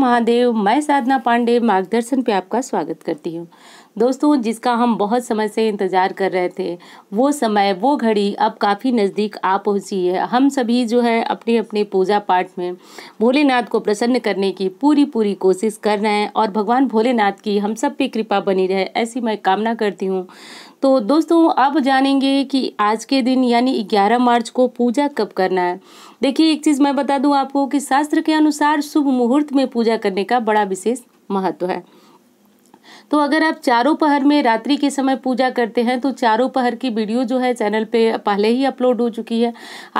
महादेव मैं साधना पांडे मार्गदर्शन पे आपका स्वागत करती हूँ दोस्तों जिसका हम बहुत समय से इंतज़ार कर रहे थे वो समय वो घड़ी अब काफ़ी नज़दीक आ पहुँची है हम सभी जो है अपने अपने पूजा पाठ में भोलेनाथ को प्रसन्न करने की पूरी पूरी कोशिश कर रहे हैं और भगवान भोलेनाथ की हम सब पे कृपा बनी रहे ऐसी मैं कामना करती हूँ तो दोस्तों अब जानेंगे कि आज के दिन यानी 11 मार्च को पूजा कब करना है देखिए एक चीज़ मैं बता दूं आपको कि शास्त्र के अनुसार शुभ मुहूर्त में पूजा करने का बड़ा विशेष महत्व है तो अगर आप चारों पहर में रात्रि के समय पूजा करते हैं तो चारों पहर की वीडियो जो है चैनल पे पहले ही अपलोड हो चुकी है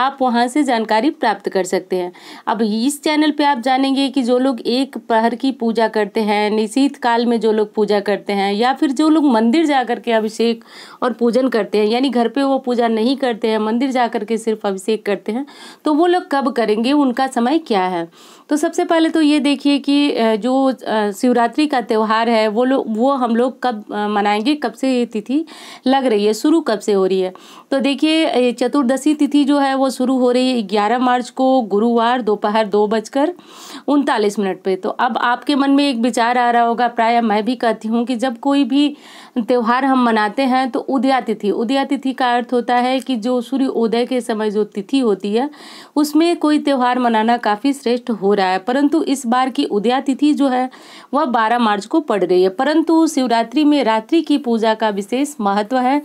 आप वहाँ से जानकारी प्राप्त कर सकते हैं अब इस चैनल पे आप जानेंगे कि जो लोग एक पहर की पूजा करते हैं निशीत काल में जो लोग पूजा करते हैं या फिर जो लोग मंदिर जा कर के अभिषेक और पूजन करते हैं यानी घर पर वो पूजा नहीं करते हैं मंदिर जा कर के सिर्फ अभिषेक करते हैं तो वो लोग कब करेंगे उनका समय क्या है तो सबसे पहले तो ये देखिए कि जो शिवरात्रि का त्यौहार है वो लोग वो हम लोग कब मनाएंगे कब से ये तिथि लग रही है शुरू कब से हो रही है तो देखिए चतुर्दशी तिथि जो है वो शुरू हो रही है ग्यारह मार्च को गुरुवार दोपहर दो, बजकर उनतालीस मिनट पे तो अब आपके मन में एक विचार आ रहा होगा प्राय मैं भी कहती हूँ कि जब कोई भी त्यौहार हम मनाते हैं तो उदया तिथि उदया तिथि का अर्थ होता है कि जो सूर्य उदय के समय जो तिथि होती है उसमें कोई त्यौहार मनाना काफ़ी श्रेष्ठ हो रहा है परंतु इस बार की उदया तिथि जो है वह बारह मार्च को पड़ रही है परंतु परंतु तो शिवरात्रि में रात्रि की पूजा का विशेष महत्व है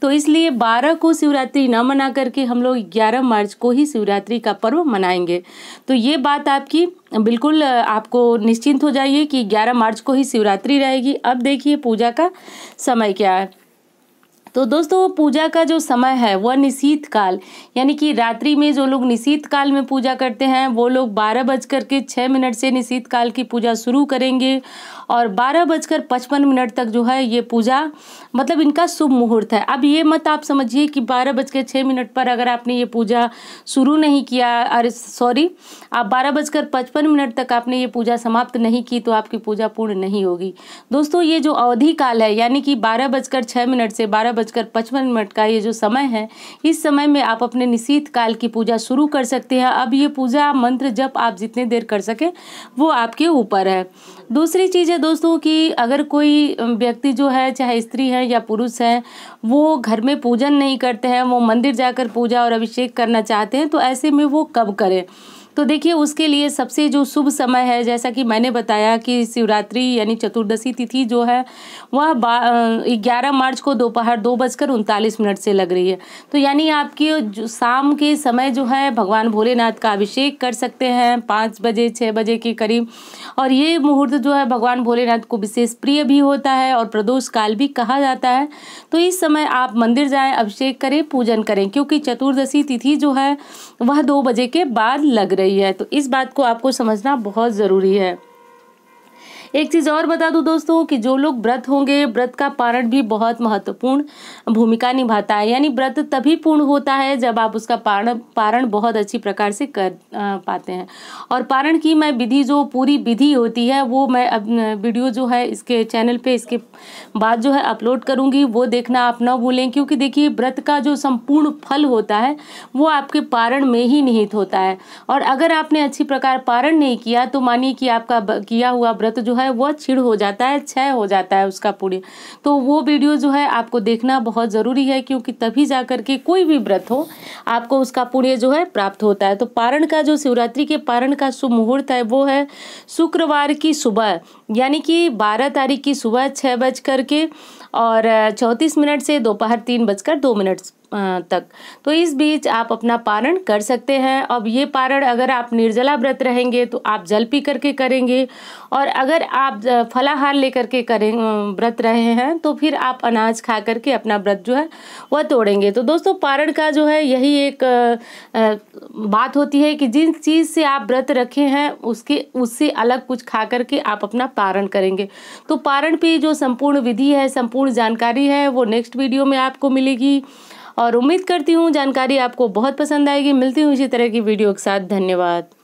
तो इसलिए 12 को शिवरात्रि न मना करके हम लोग 11 मार्च को ही शिवरात्रि का पर्व मनाएंगे तो ये बात आपकी बिल्कुल आपको निश्चिंत हो जाइए कि 11 मार्च को ही शिवरात्रि रहेगी अब देखिए पूजा का समय क्या है तो दोस्तों पूजा का जो समय है वह निशीत काल यानी कि रात्रि में जो लोग निशीत काल में पूजा करते हैं वो लोग बारह बजकर के छः मिनट से निशीत काल की पूजा शुरू करेंगे और बारह बजकर पचपन मिनट तक जो है ये पूजा मतलब इनका शुभ मुहूर्त है अब ये मत आप समझिए कि बारह बजकर छः मिनट पर अगर आपने ये पूजा शुरू नहीं किया अरे सॉरी आप बारह बजकर पचपन मिनट तक आपने ये पूजा समाप्त नहीं की तो आपकी पूजा पूर्ण नहीं होगी दोस्तों ये जो अवधि काल है यानी कि बारह बजकर छः मिनट से बारह बजकर पचपन मिनट का ये जो समय है इस समय में आप अपने निशीत काल की पूजा शुरू कर सकते हैं अब ये पूजा मंत्र जब आप जितने देर कर सकें वो आपके ऊपर है दूसरी चीज़ है दोस्तों कि अगर कोई व्यक्ति जो है चाहे स्त्री है या पुरुष है वो घर में पूजन नहीं करते हैं वो मंदिर जाकर पूजा और अभिषेक करना चाहते हैं तो ऐसे में वो कब करें तो देखिए उसके लिए सबसे जो शुभ समय है जैसा कि मैंने बताया कि शिवरात्रि यानी चतुर्दशी तिथि जो है वह ग्यारह मार्च को दोपहर दो बजकर उनतालीस मिनट से लग रही है तो यानी आपकी शाम के समय जो है भगवान भोलेनाथ का अभिषेक कर सकते हैं पाँच बजे छः बजे के करीब और ये मुहूर्त जो है भगवान भोलेनाथ को विशेष प्रिय भी होता है और प्रदोष काल भी कहा जाता है तो इस समय आप मंदिर जाएं अभिषेक करें पूजन करें क्योंकि चतुर्दशी तिथि जो है वह दो बजे के बाद लग रही गई है तो इस बात को आपको समझना बहुत ज़रूरी है एक चीज़ और बता दूँ दोस्तों कि जो लोग व्रत होंगे व्रत का पारण भी बहुत महत्वपूर्ण भूमिका निभाता है यानी व्रत तभी पूर्ण होता है जब आप उसका पारण पारण बहुत अच्छी प्रकार से कर पाते हैं और पारण की मैं विधि जो पूरी विधि होती है वो मैं अब वीडियो जो है इसके चैनल पर इसके बाद जो है अपलोड करूँगी वो देखना आप ना भूलें क्योंकि देखिए व्रत का जो संपूर्ण फल होता है वो आपके पारण में ही निहित होता है और अगर आपने अच्छी प्रकार पारण नहीं किया तो मानिए कि आपका किया हुआ व्रत जो है है वह छिड़ हो जाता है क्षय हो जाता है उसका पूरी तो वो वीडियो जो है आपको देखना बहुत ज़रूरी है क्योंकि तभी जा करके के कोई भी व्रत हो आपको उसका पुण्य जो है प्राप्त होता है तो पारण का जो शिवरात्रि के पारण का शुभ मुहूर्त है वो है शुक्रवार की सुबह यानी कि बारह तारीख की सुबह छः बज करके के और चौंतीस मिनट से दोपहर तीन बजकर दो मिनट तक तो इस बीच आप अपना पारण कर सकते हैं अब ये पारण अगर आप निर्जला व्रत रहेंगे तो आप जल पी करके करेंगे और अगर आप फलाहार लेकर के करें व्रत रहे हैं तो फिर आप अनाज खा करके अपना व्रत जो है वह तोड़ेंगे तो दोस्तों पारण का जो है यही एक बात होती है कि जिन चीज़ से आप व्रत रखे हैं उसके उससे अलग कुछ खा करके आप अपना पारण करेंगे तो पारण पे जो संपूर्ण विधि है संपूर्ण महत्वपूर्ण जानकारी है वो नेक्स्ट वीडियो में आपको मिलेगी और उम्मीद करती हूँ जानकारी आपको बहुत पसंद आएगी मिलती हूँ इसी तरह की वीडियो के साथ धन्यवाद